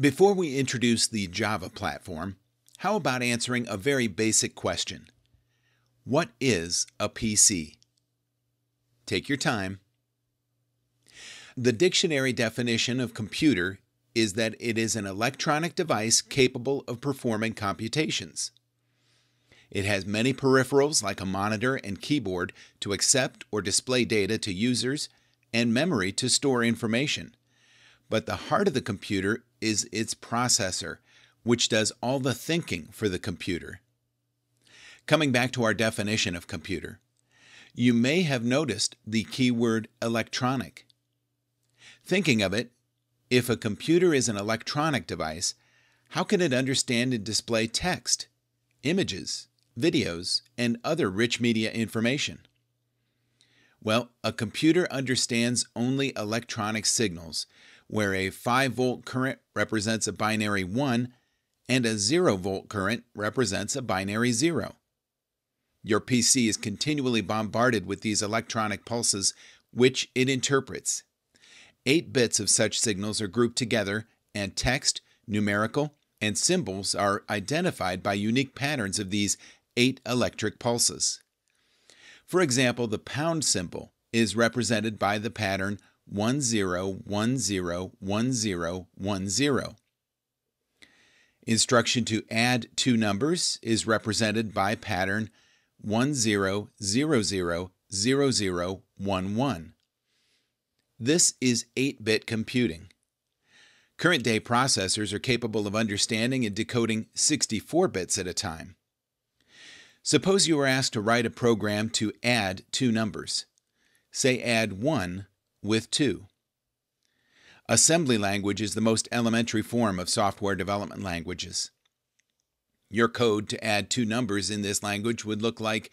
Before we introduce the Java platform, how about answering a very basic question? What is a PC? Take your time. The dictionary definition of computer is that it is an electronic device capable of performing computations. It has many peripherals like a monitor and keyboard to accept or display data to users and memory to store information. But the heart of the computer is its processor, which does all the thinking for the computer. Coming back to our definition of computer, you may have noticed the keyword electronic. Thinking of it, if a computer is an electronic device, how can it understand and display text, images, videos, and other rich media information? Well, a computer understands only electronic signals, where a 5 volt current represents a binary 1 and a 0 volt current represents a binary 0. Your PC is continually bombarded with these electronic pulses, which it interprets. Eight bits of such signals are grouped together, and text, numerical, and symbols are identified by unique patterns of these eight electric pulses. For example, the pound symbol is represented by the pattern one zero one zero one zero one zero. Instruction to add two numbers is represented by pattern 10000011. This is 8-bit computing. Current day processors are capable of understanding and decoding 64 bits at a time. Suppose you were asked to write a program to add two numbers. Say add 1 with two. Assembly language is the most elementary form of software development languages. Your code to add two numbers in this language would look like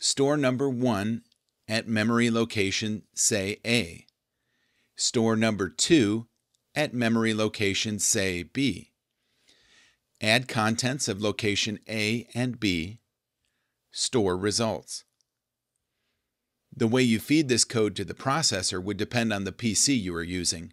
store number 1 at memory location, say A, store number 2 at memory location, say B. Add contents of location A and B, store results. The way you feed this code to the processor would depend on the PC you are using.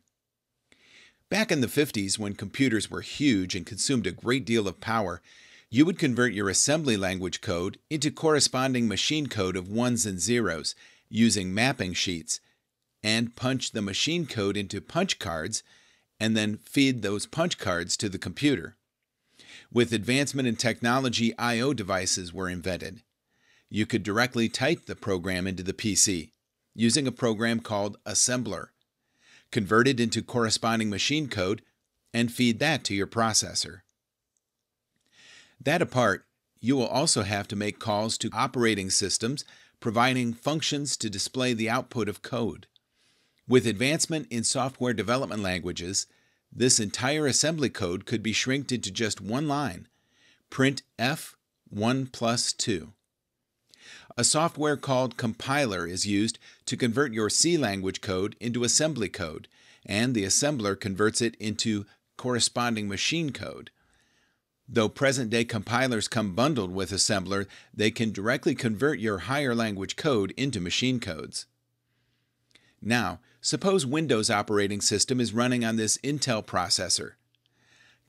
Back in the 50s, when computers were huge and consumed a great deal of power, you would convert your assembly language code into corresponding machine code of ones and zeros using mapping sheets, and punch the machine code into punch cards, and then feed those punch cards to the computer. With advancement in technology, I.O. devices were invented you could directly type the program into the PC using a program called Assembler, convert it into corresponding machine code, and feed that to your processor. That apart, you will also have to make calls to operating systems providing functions to display the output of code. With advancement in software development languages, this entire assembly code could be shrinked into just one line print F 1 plus 2. A software called Compiler is used to convert your C language code into assembly code, and the assembler converts it into corresponding machine code. Though present day compilers come bundled with assembler, they can directly convert your higher language code into machine codes. Now, suppose Windows operating system is running on this Intel processor.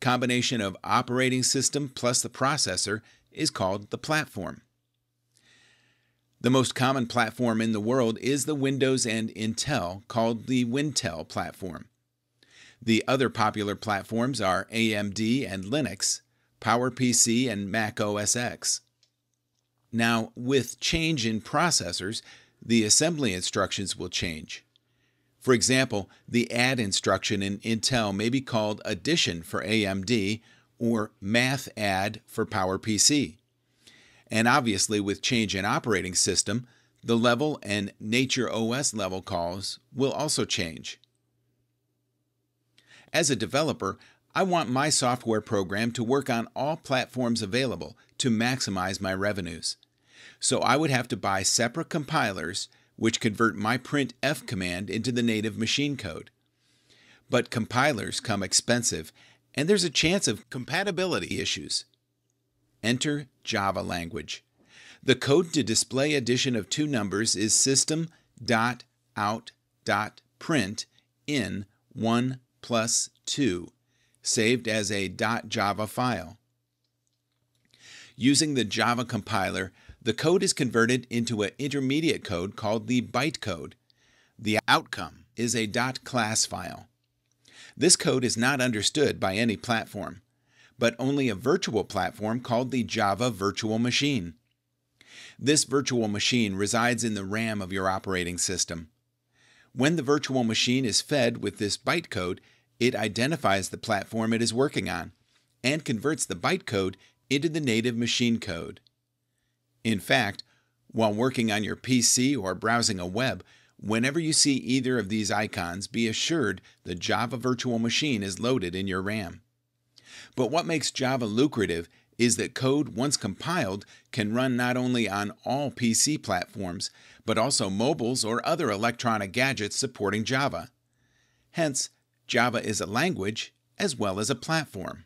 Combination of operating system plus the processor is called the platform. The most common platform in the world is the Windows and Intel, called the Wintel platform. The other popular platforms are AMD and Linux, PowerPC, and Mac OS X. Now, with change in processors, the assembly instructions will change. For example, the add instruction in Intel may be called addition for AMD or math add for PowerPC. And obviously, with change in operating system, the level and nature OS level calls will also change. As a developer, I want my software program to work on all platforms available to maximize my revenues. So I would have to buy separate compilers which convert my printf command into the native machine code. But compilers come expensive, and there's a chance of compatibility issues. Enter Java language. The code to display addition of two numbers is system.out.print in 1 plus 2, saved as a .java file. Using the Java compiler, the code is converted into an intermediate code called the bytecode. The outcome is a .class file. This code is not understood by any platform but only a virtual platform called the Java Virtual Machine. This virtual machine resides in the RAM of your operating system. When the virtual machine is fed with this bytecode, it identifies the platform it is working on and converts the bytecode into the native machine code. In fact, while working on your PC or browsing a web, whenever you see either of these icons, be assured the Java Virtual Machine is loaded in your RAM. But what makes Java lucrative is that code, once compiled, can run not only on all PC platforms, but also mobiles or other electronic gadgets supporting Java. Hence, Java is a language as well as a platform.